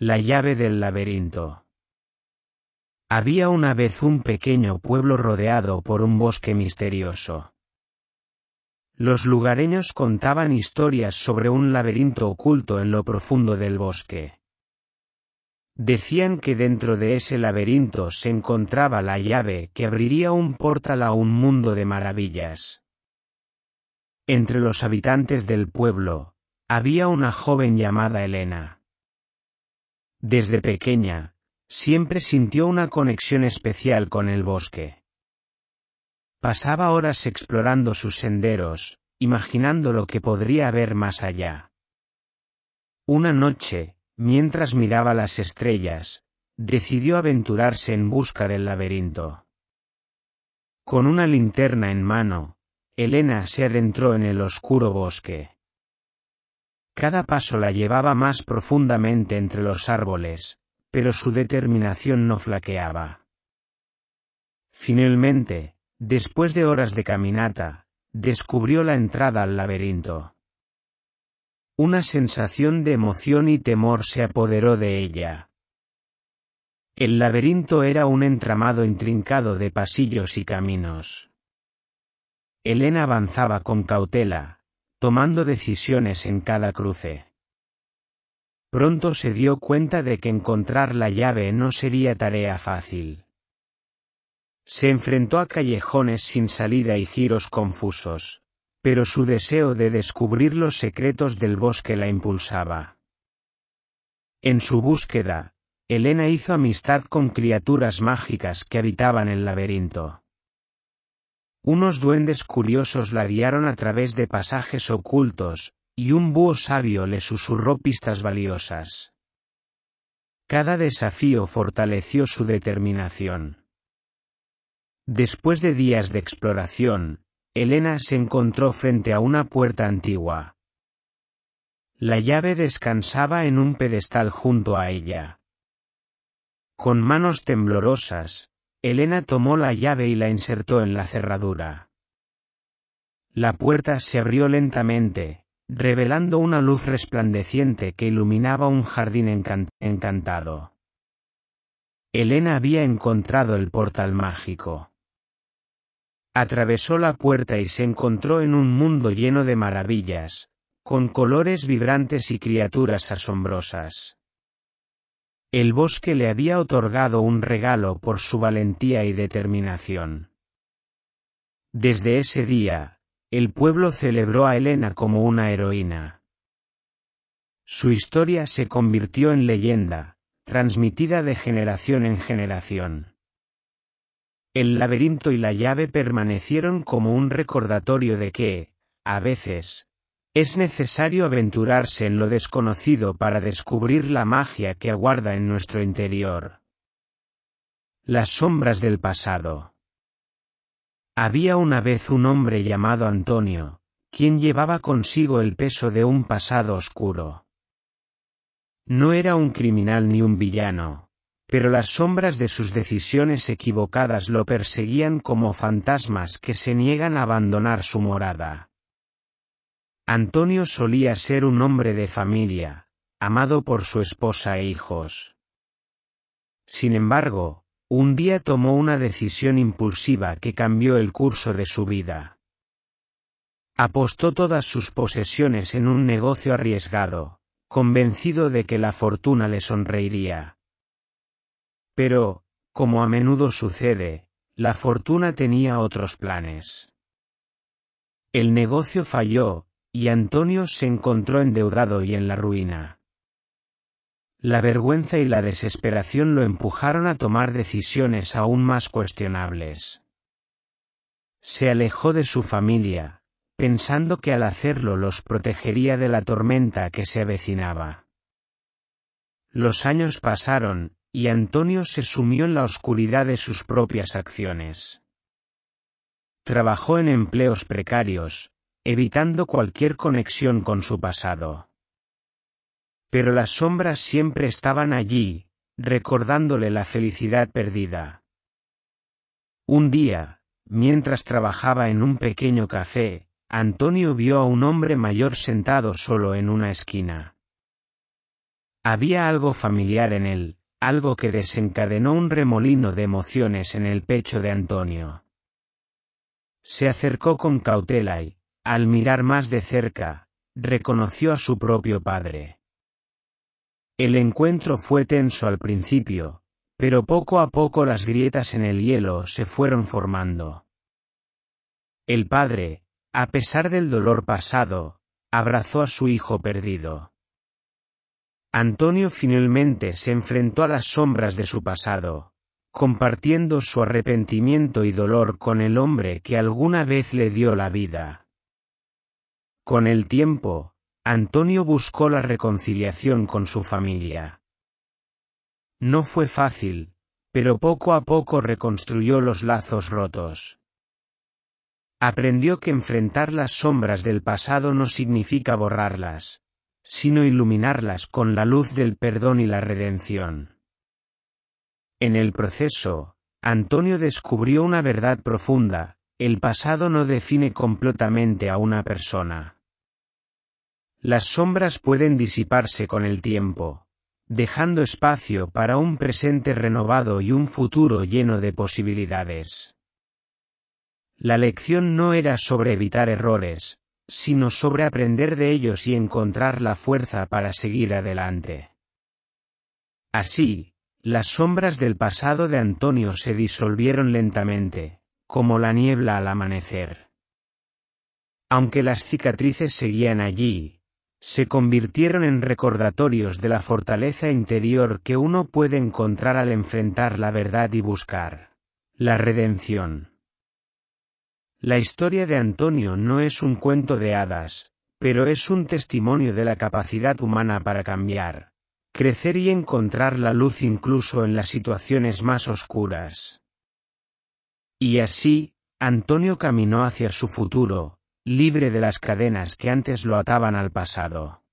La llave del laberinto. Había una vez un pequeño pueblo rodeado por un bosque misterioso. Los lugareños contaban historias sobre un laberinto oculto en lo profundo del bosque. Decían que dentro de ese laberinto se encontraba la llave que abriría un portal a un mundo de maravillas. Entre los habitantes del pueblo, había una joven llamada Elena desde pequeña, siempre sintió una conexión especial con el bosque. Pasaba horas explorando sus senderos, imaginando lo que podría haber más allá. Una noche, mientras miraba las estrellas, decidió aventurarse en busca del laberinto. Con una linterna en mano, Elena se adentró en el oscuro bosque. Cada paso la llevaba más profundamente entre los árboles, pero su determinación no flaqueaba. Finalmente, después de horas de caminata, descubrió la entrada al laberinto. Una sensación de emoción y temor se apoderó de ella. El laberinto era un entramado intrincado de pasillos y caminos. Elena avanzaba con cautela, tomando decisiones en cada cruce. Pronto se dio cuenta de que encontrar la llave no sería tarea fácil. Se enfrentó a callejones sin salida y giros confusos, pero su deseo de descubrir los secretos del bosque la impulsaba. En su búsqueda, Elena hizo amistad con criaturas mágicas que habitaban el laberinto. Unos duendes curiosos la guiaron a través de pasajes ocultos, y un búho sabio le susurró pistas valiosas. Cada desafío fortaleció su determinación. Después de días de exploración, Elena se encontró frente a una puerta antigua. La llave descansaba en un pedestal junto a ella. Con manos temblorosas, Elena tomó la llave y la insertó en la cerradura. La puerta se abrió lentamente, revelando una luz resplandeciente que iluminaba un jardín encantado. Elena había encontrado el portal mágico. Atravesó la puerta y se encontró en un mundo lleno de maravillas, con colores vibrantes y criaturas asombrosas. El bosque le había otorgado un regalo por su valentía y determinación. Desde ese día, el pueblo celebró a Elena como una heroína. Su historia se convirtió en leyenda, transmitida de generación en generación. El laberinto y la llave permanecieron como un recordatorio de que, a veces, es necesario aventurarse en lo desconocido para descubrir la magia que aguarda en nuestro interior. Las sombras del pasado. Había una vez un hombre llamado Antonio, quien llevaba consigo el peso de un pasado oscuro. No era un criminal ni un villano, pero las sombras de sus decisiones equivocadas lo perseguían como fantasmas que se niegan a abandonar su morada. Antonio solía ser un hombre de familia, amado por su esposa e hijos. Sin embargo, un día tomó una decisión impulsiva que cambió el curso de su vida. Apostó todas sus posesiones en un negocio arriesgado, convencido de que la fortuna le sonreiría. Pero, como a menudo sucede, la fortuna tenía otros planes. El negocio falló, y Antonio se encontró endeudado y en la ruina. La vergüenza y la desesperación lo empujaron a tomar decisiones aún más cuestionables. Se alejó de su familia, pensando que al hacerlo los protegería de la tormenta que se avecinaba. Los años pasaron, y Antonio se sumió en la oscuridad de sus propias acciones. Trabajó en empleos precarios, evitando cualquier conexión con su pasado. Pero las sombras siempre estaban allí, recordándole la felicidad perdida. Un día, mientras trabajaba en un pequeño café, Antonio vio a un hombre mayor sentado solo en una esquina. Había algo familiar en él, algo que desencadenó un remolino de emociones en el pecho de Antonio. Se acercó con cautela y, al mirar más de cerca, reconoció a su propio padre. El encuentro fue tenso al principio, pero poco a poco las grietas en el hielo se fueron formando. El padre, a pesar del dolor pasado, abrazó a su hijo perdido. Antonio finalmente se enfrentó a las sombras de su pasado, compartiendo su arrepentimiento y dolor con el hombre que alguna vez le dio la vida. Con el tiempo, Antonio buscó la reconciliación con su familia. No fue fácil, pero poco a poco reconstruyó los lazos rotos. Aprendió que enfrentar las sombras del pasado no significa borrarlas, sino iluminarlas con la luz del perdón y la redención. En el proceso, Antonio descubrió una verdad profunda, el pasado no define completamente a una persona. Las sombras pueden disiparse con el tiempo, dejando espacio para un presente renovado y un futuro lleno de posibilidades. La lección no era sobre evitar errores, sino sobre aprender de ellos y encontrar la fuerza para seguir adelante. Así, las sombras del pasado de Antonio se disolvieron lentamente, como la niebla al amanecer. Aunque las cicatrices seguían allí, se convirtieron en recordatorios de la fortaleza interior que uno puede encontrar al enfrentar la verdad y buscar la redención. La historia de Antonio no es un cuento de hadas, pero es un testimonio de la capacidad humana para cambiar, crecer y encontrar la luz incluso en las situaciones más oscuras. Y así, Antonio caminó hacia su futuro, libre de las cadenas que antes lo ataban al pasado.